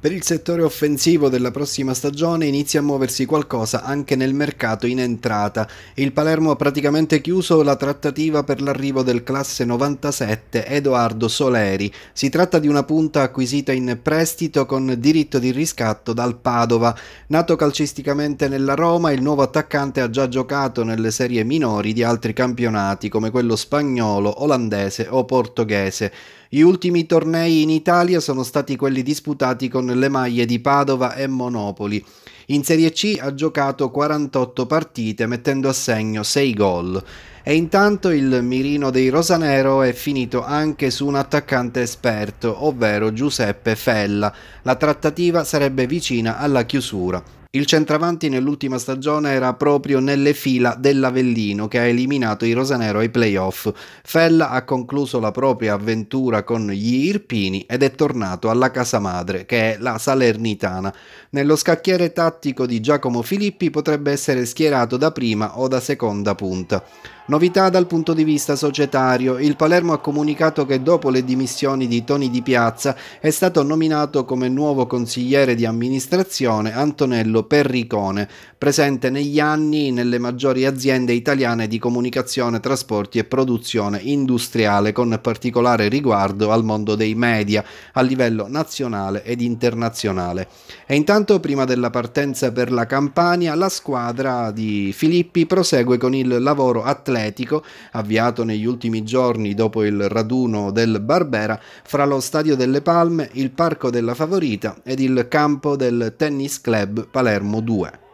Per il settore offensivo della prossima stagione inizia a muoversi qualcosa anche nel mercato in entrata. Il Palermo ha praticamente chiuso la trattativa per l'arrivo del classe 97 Edoardo Soleri. Si tratta di una punta acquisita in prestito con diritto di riscatto dal Padova. Nato calcisticamente nella Roma, il nuovo attaccante ha già giocato nelle serie minori di altri campionati come quello spagnolo, olandese o portoghese. Gli ultimi tornei in Italia sono stati quelli disputati con le maglie di Padova e Monopoli. In Serie C ha giocato 48 partite mettendo a segno 6 gol e intanto il mirino dei Rosanero è finito anche su un attaccante esperto, ovvero Giuseppe Fella. La trattativa sarebbe vicina alla chiusura. Il centravanti nell'ultima stagione era proprio nelle fila dell'Avellino che ha eliminato i Rosanero ai playoff. Fella ha concluso la propria avventura con gli Irpini ed è tornato alla casa madre che è la Salernitana. Nello scacchiere tattico di Giacomo Filippi potrebbe essere schierato da prima o da seconda punta. Novità dal punto di vista societario, il Palermo ha comunicato che dopo le dimissioni di Toni Di Piazza è stato nominato come nuovo consigliere di amministrazione Antonello Carlo Perricone, presente negli anni nelle maggiori aziende italiane di comunicazione, trasporti e produzione industriale, con particolare riguardo al mondo dei media a livello nazionale ed internazionale. E intanto, prima della partenza per la Campania, la squadra di Filippi prosegue con il lavoro atletico avviato negli ultimi giorni dopo il raduno del Barbera fra lo Stadio delle Palme, il Parco della Favorita ed il campo del Tennis Club Palermo. Palermo 2.